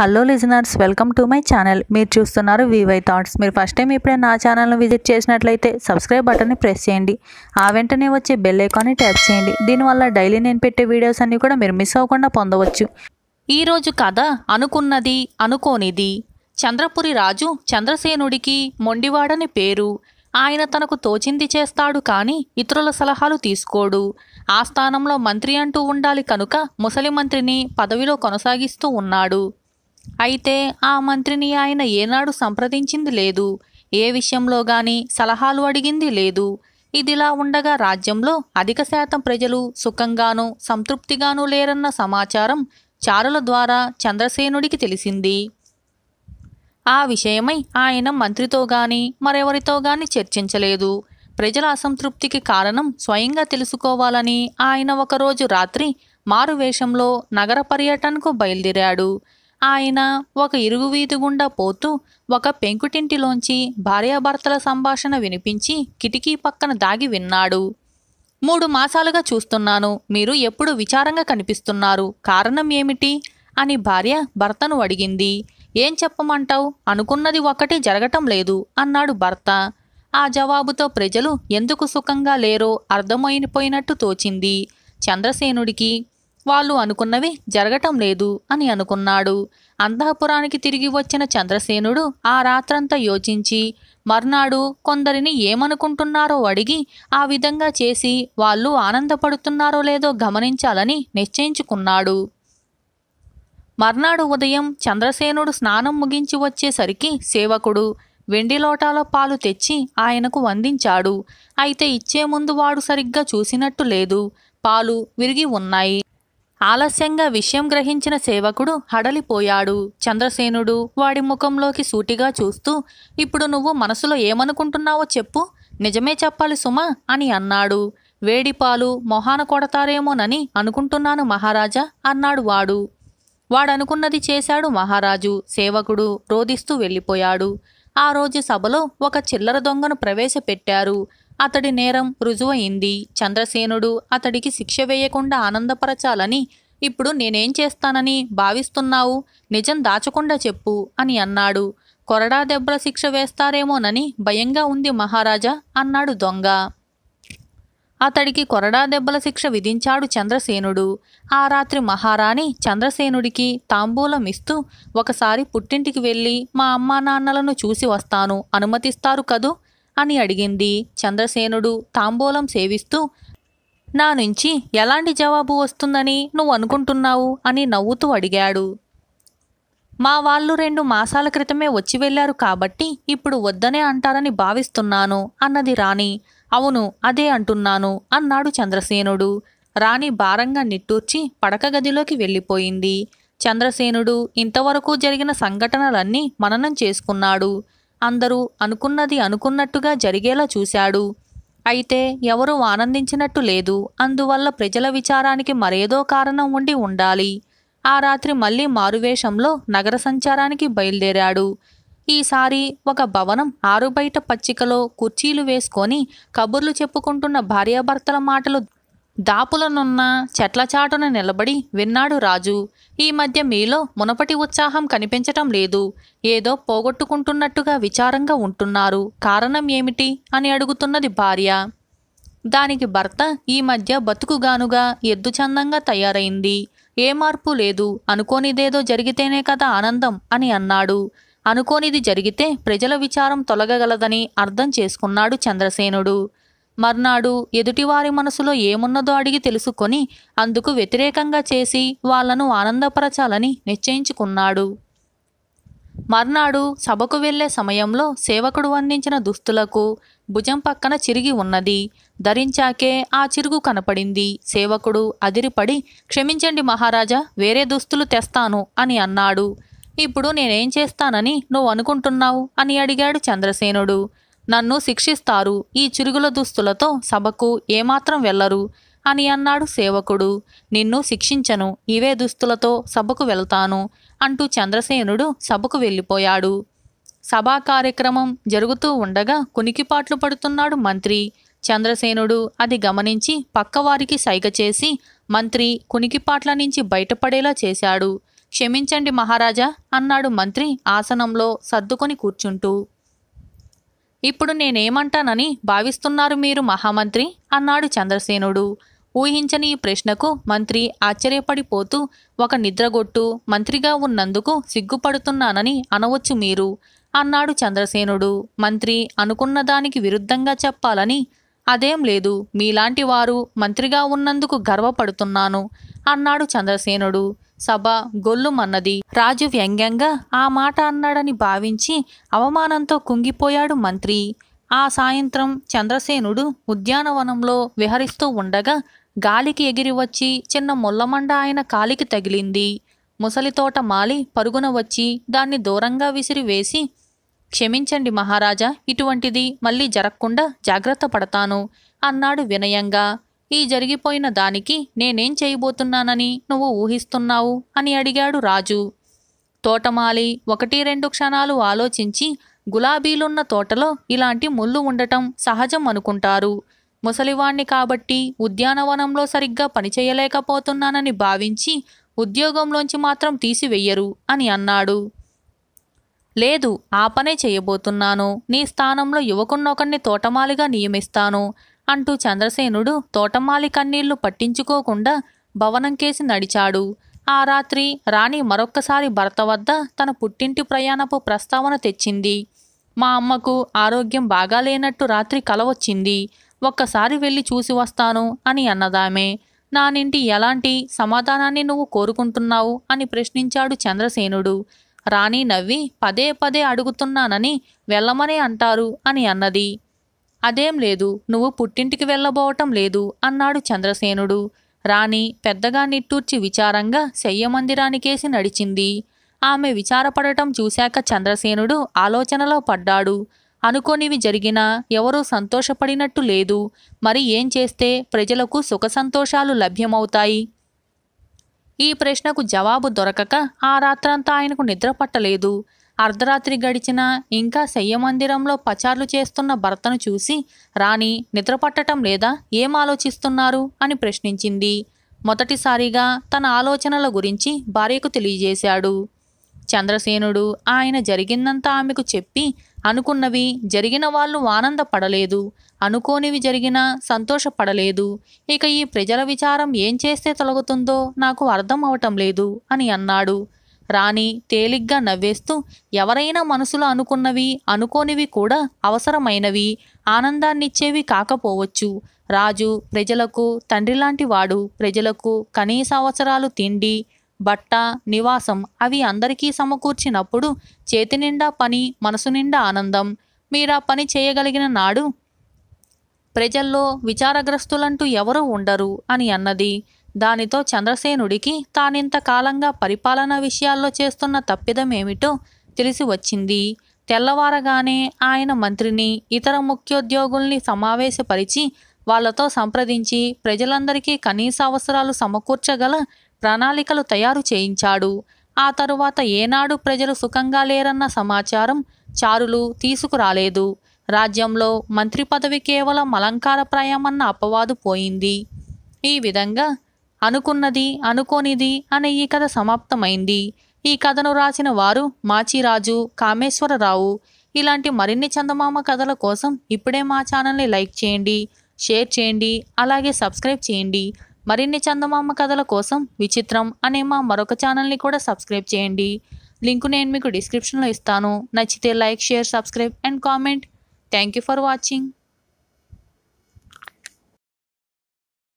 hello listeners welcome to my channel మీరు చూస్తున్నారు VY thoughts మీరు ఫస్ట్ టైం ఇప్పుడే నా ఛానల్ను విజిట్ చేసినట్లయితే సబ్స్క్రైబ్ బటన్ని ప్రెస్ చేయండి ఆ వెంటనే వచ్చే బెల్ ఐకాన్ని ట్యాప్ చేయండి దీనివల్ల డైలీ నేను పెట్టే వీడియోస్ అన్నీ కూడా మీరు మిస్ అవ్వకుండా పొందవచ్చు ఈరోజు కథ అనుకున్నది అనుకోనిది చంద్రపురి రాజు చంద్రసేనుడికి మొండివాడని పేరు ఆయన తనకు తోచింది చేస్తాడు కాని ఇతరుల సలహాలు తీసుకోడు ఆ స్థానంలో మంత్రి అంటూ ఉండాలి కనుక ముసలి మంత్రిని పదవిలో కొనసాగిస్తూ ఉన్నాడు అయితే ఆ మంత్రిని ఆయన ఏనాడు సంప్రదించింది లేదు ఏ విషయంలో గాని సలహాలు అడిగింది లేదు ఇదిలా ఉండగా రాజ్యంలో అధిక శాతం ప్రజలు సుఖంగానూ సంతృప్తిగానూ లేరన్న సమాచారం చారుల ద్వారా చంద్రసేనుడికి తెలిసింది ఆ విషయమై ఆయన మంత్రితో గాని మరెవరితో గాని చర్చించలేదు ప్రజల అసంతృప్తికి కారణం స్వయంగా తెలుసుకోవాలని ఆయన ఒకరోజు రాత్రి మారువేషంలో నగర పర్యటనకు బయలుదేరాడు ఆయన ఒక ఇరుగు వీధి గుండా పోతూ ఒక పెంకుటింటిలోంచి భార్యాభర్తల సంభాషణ వినిపించి కిటికీ పక్కన దాగి విన్నాడు మూడు మాసాలుగా చూస్తున్నాను మీరు ఎప్పుడు విచారంగా కనిపిస్తున్నారు కారణం ఏమిటి అని భార్య భర్తను అడిగింది ఏం చెప్పమంటావు అనుకున్నది ఒకటి జరగటం లేదు అన్నాడు భర్త ఆ జవాబుతో ప్రజలు ఎందుకు సుఖంగా లేరో అర్థమైపోయినట్టు తోచింది చంద్రసేనుడికి వాళ్ళు అనుకున్నవి జరగటం లేదు అని అనుకున్నాడు అంతఃపురానికి తిరిగి వచ్చిన చంద్రసేనుడు ఆ రాత్రంతా యోచించి మర్నాడు కొందరిని ఏమనుకుంటున్నారో అడిగి ఆ విధంగా చేసి వాళ్ళు ఆనందపడుతున్నారో లేదో గమనించాలని నిశ్చయించుకున్నాడు మర్నాడు ఉదయం చంద్రసేనుడు స్నానం ముగించి వచ్చేసరికి సేవకుడు వెండి లోటాలో పాలు తెచ్చి ఆయనకు వందించాడు అయితే ఇచ్చే ముందు వాడు సరిగ్గా చూసినట్టు లేదు పాలు విరిగి ఉన్నాయి ఆలస్యంగా విషయం గ్రహించిన సేవకుడు హడలిపోయాడు చంద్రసేనుడు వాడి ముఖంలోకి సూటిగా చూస్తూ ఇప్పుడు నువ్వు మనసులో ఏమనుకుంటున్నావో చెప్పు నిజమే చెప్పాలి సుమా అని అన్నాడు వేడిపాలు మొహాన కొడతారేమోనని అనుకుంటున్నాను మహారాజా అన్నాడు వాడు వాడనుకున్నది చేశాడు మహారాజు సేవకుడు రోధిస్తూ వెళ్ళిపోయాడు ఆ రోజు సభలో ఒక చిల్లర దొంగను ప్రవేశపెట్టారు అతడి నేరం రుజువయింది చంద్రసేనుడు అతడికి శిక్ష వేయకుండా ఆనందపరచాలని ఇప్పుడు నేనేం చేస్తానని భావిస్తున్నావు నిజం దాచకుండా చెప్పు అని అన్నాడు కొరడా దెబ్బల శిక్ష వేస్తారేమోనని భయంగా ఉంది మహారాజా అన్నాడు దొంగ అతడికి కొరడా దెబ్బల శిక్ష విధించాడు చంద్రసేనుడు ఆ రాత్రి మహారాణి చంద్రసేనుడికి తాంబూలం ఇస్తూ ఒకసారి పుట్టింటికి వెళ్ళి మా అమ్మా నాన్నలను చూసి వస్తాను అనుమతిస్తారు కదూ అని అడిగింది చంద్రసేనుడు తాంబూలం సేవిస్తూ నా నుంచి ఎలాంటి జవాబు వస్తుందని నువ్వు అనుకుంటున్నావు అని నవ్వుతూ అడిగాడు మా వాళ్ళు రెండు మాసాల క్రితమే వచ్చి వెళ్లారు కాబట్టి ఇప్పుడు వద్దనే అంటారని భావిస్తున్నాను అన్నది రాణి అవును అదే అంటున్నాను అన్నాడు చంద్రసేనుడు రాణి భారంగా నిట్టూర్చి పడక గదిలోకి వెళ్ళిపోయింది చంద్రసేనుడు ఇంతవరకు జరిగిన సంఘటనలన్నీ మననం చేసుకున్నాడు అందరూ అనుకున్నది అనుకున్నట్టుగా జరిగేలా చూశాడు అయితే ఎవరూ ఆనందించినట్టు లేదు అందువల్ల ప్రజల విచారానికి మరేదో కారణం ఉండి ఉండాలి ఆ రాత్రి మళ్ళీ మారువేషంలో నగర సంచారానికి బయలుదేరాడు ఈసారి ఒక భవనం ఆరుబయట పచ్చికలో కుర్చీలు వేసుకొని కబుర్లు చెప్పుకుంటున్న భార్యాభర్తల మాటలు దాపులనున్న చెట్ల చాటున నిలబడి విన్నాడు రాజు ఈ మధ్య మీలో మునపటి ఉత్సాహం కనిపించటం లేదు ఏదో పోగొట్టుకుంటున్నట్టుగా విచారంగా ఉంటున్నారు కారణం ఏమిటి అని అడుగుతున్నది భార్య దానికి భర్త ఈ మధ్య బతుకుగానుగా ఎద్దు చందంగా తయారైంది ఏ మార్పు లేదు అనుకోనిదేదో జరిగితేనే కదా ఆనందం అని అన్నాడు అనుకోనిది జరిగితే ప్రజల విచారం తొలగగలదని అర్థం చేసుకున్నాడు చంద్రసేనుడు మర్నాడు ఎదుటివారి మనసులో ఏమున్నదో అడిగి తెలుసుకొని అందుకు వ్యతిరేకంగా చేసి వాళ్లను ఆనందపరచాలని నిశ్చయించుకున్నాడు మర్నాడు సభకు వెళ్లే సమయంలో సేవకుడు వందించిన దుస్తులకు భుజం పక్కన చిరిగి ఉన్నది ధరించాకే ఆ చిరుగు కనపడింది సేవకుడు అదిరిపడి క్షమించండి మహారాజా వేరే దుస్తులు తెస్తాను అని అన్నాడు ఇప్పుడు నేనేం చేస్తానని నువ్వు అనుకుంటున్నావు అని అడిగాడు చంద్రసేనుడు నన్ను శిక్షిస్తారు ఈ చిరుగుల దుస్తులతో సభకు ఏమాత్రం వెళ్ళరు అని అన్నాడు సేవకుడు నిన్ను శిక్షించను ఇవే దుస్తులతో సభకు వెళ్తాను అంటూ చంద్రసేనుడు సభకు వెళ్ళిపోయాడు సభా కార్యక్రమం జరుగుతూ ఉండగా కునికిపాట్లు పడుతున్నాడు మంత్రి చంద్రసేనుడు అది గమనించి పక్కవారికి సైగ చేసి మంత్రి కునికిపాట్ల నుంచి బయటపడేలా చేశాడు క్షమించండి మహారాజా అన్నాడు మంత్రి ఆసనంలో సర్దుకొని కూర్చుంటూ ఇప్పుడు నేనేమంటానని భావిస్తున్నారు మీరు మహామంత్రి అన్నాడు చంద్రసేనుడు ఊహించని ఈ ప్రశ్నకు మంత్రి ఆశ్చర్యపడిపోతూ ఒక నిద్రగొట్టు మంత్రిగా ఉన్నందుకు సిగ్గుపడుతున్నానని అనవచ్చు మీరు అన్నాడు చంద్రసేనుడు మంత్రి అనుకున్న దానికి విరుద్ధంగా చెప్పాలని అదేం లేదు మీలాంటి వారు మంత్రిగా ఉన్నందుకు గర్వపడుతున్నాను అన్నాడు చంద్రసేనుడు సభ గొల్లుమన్నది రాజు వ్యంగ్యంగా ఆ మాట అన్నాడని భావించి అవమానంతో కుంగిపోయాడు మంత్రి ఆ సాయంత్రం చంద్రసేనుడు ఉద్యానవనంలో విహరిస్తూ ఉండగా గాలికి ఎగిరి వచ్చి చిన్న ముల్లమండ ఆయన కాలికి తగిలింది ముసలితోట మాలి పరుగున వచ్చి దాన్ని దూరంగా విసిరివేసి క్షమించండి మహారాజా ఇటువంటిది మళ్ళీ జరగకుండా జాగ్రత్త పడతాను అన్నాడు వినయంగా ఈ జరిగిపోయిన దానికి నేనేం చేయబోతున్నానని నువ్వు ఊహిస్తున్నావు అని అడిగాడు రాజు తోటమాలి ఒకటి రెండు క్షణాలు ఆలోచించి గులాబీలున్న తోటలో ఇలాంటి ముళ్ళు ఉండటం సహజం అనుకుంటారు ముసలివాణ్ణి కాబట్టి ఉద్యానవనంలో సరిగ్గా పనిచేయలేకపోతున్నానని భావించి ఉద్యోగంలోంచి మాత్రం తీసివెయ్యరు అని అన్నాడు లేదు ఆ పనే చేయబోతున్నాను నీ స్థానంలో యువకున్నొకరిని తోటమాలిగా నియమిస్తాను అంటూ చంద్రసేనుడు తోటమాలి కన్నీళ్లు పట్టించుకోకుండా భవనం కేసి నడిచాడు ఆ రాత్రి రాణి మరొక్కసారి భర్త వద్ద తన పుట్టింటి ప్రయాణపు ప్రస్తావన తెచ్చింది మా అమ్మకు ఆరోగ్యం బాగాలేనట్టు రాత్రి కల వచ్చింది ఒక్కసారి వెళ్ళి చూసి వస్తాను అని అన్నదామే నానింటి ఎలాంటి సమాధానాన్ని నువ్వు కోరుకుంటున్నావు అని ప్రశ్నించాడు చంద్రసేనుడు రాణి నవ్వి పదే పదే అడుగుతున్నానని వెళ్ళమనే అంటారు అని అన్నది అదేం లేదు నువ్వు పుట్టింటికి వెళ్ళబోవటం లేదు అన్నాడు చంద్రసేనుడు రాణి పెద్దగా నిట్టూర్చి విచారంగా శయ్యమందిరానికేసి నడిచింది ఆమె విచారపడటం చూశాక చంద్రసేనుడు ఆలోచనలో పడ్డాడు అనుకోనివి జరిగినా ఎవరూ సంతోషపడినట్టు లేదు మరి ఏం చేస్తే ప్రజలకు సుఖ సంతోషాలు లభ్యమవుతాయి ఈ ప్రశ్నకు జవాబు దొరకక ఆ రాత్రంతా ఆయనకు నిద్రపట్టలేదు అర్ధరాత్రి గడిచిన ఇంకా శయ్యమందిరంలో పచార్లు చేస్తున్న భర్తను చూసి రాణి నిద్రపట్టడం లేదా ఏం ఆలోచిస్తున్నారు అని ప్రశ్నించింది మొదటిసారిగా తన ఆలోచనల గురించి భార్యకు తెలియజేశాడు చంద్రసేనుడు ఆయన జరిగిందంతా ఆమెకు చెప్పి అనుకున్నవి జరిగిన వాళ్ళు ఆనందపడలేదు అనుకోనివి జరిగినా సంతోషపడలేదు ఇక ఈ ప్రజల విచారం ఏం చేస్తే తొలగుతుందో నాకు అర్థం అవటం లేదు అని అన్నాడు రాణి తేలిగ్గా నవ్వేస్తూ ఎవరైనా మనసులో అనుకున్నవి అనుకోనివి కూడా అవసరమైనవి ఆనందాన్నిచ్చేవి కాకపోవచ్చు రాజు ప్రజలకు తండ్రిలాంటి వాడు ప్రజలకు కనీస అవసరాలు తిండి బట్ట నివాసం అవి అందరికీ సమకూర్చినప్పుడు చేతి నిండా పని మనసు నిండా ఆనందం మీరా పని చేయగలిగిన నాడు ప్రజల్లో విచారగ్రస్తులంటూ ఎవరూ ఉండరు అని అన్నది దానితో చంద్రసేనుడికి తానింతకాలంగా పరిపాలన విషయాల్లో చేస్తున్న తప్పిదమేమిటో తెలిసి వచ్చింది తెల్లవారగానే ఆయన మంత్రిని ఇతర ముఖ్యోద్యోగుల్ని సమావేశపరిచి వాళ్లతో సంప్రదించి ప్రజలందరికీ కనీస అవసరాలు సమకూర్చగల ప్రణాళికలు తయారు చేయించాడు ఆ తరువాత ఏనాడు ప్రజలు సుఖంగా లేరన్న సమాచారం చారులు తీసుకురాలేదు రాజ్యంలో మంత్రి పదవి కేవలం అలంకారప్రాయమన్న అపవాదు పోయింది ఈ విధంగా అనుకున్నది అనుకోనిది అనే ఈ కథ సమాప్తమైంది ఈ కథను రాసిన వారు మాచిరాజు కామేశ్వరరావు ఇలాంటి మరిన్ని చందమామ కథల కోసం ఇప్పుడే మా ఛానల్ని లైక్ చేయండి షేర్ చేయండి అలాగే సబ్స్క్రైబ్ చేయండి మరిన్ని చందమామ కథల కోసం విచిత్రం అనే మా మరొక ఛానల్ని కూడా సబ్స్క్రైబ్ చేయండి లింకు నేను మీకు డిస్క్రిప్షన్లో ఇస్తాను నచ్చితే like share subscribe and comment thank you for watching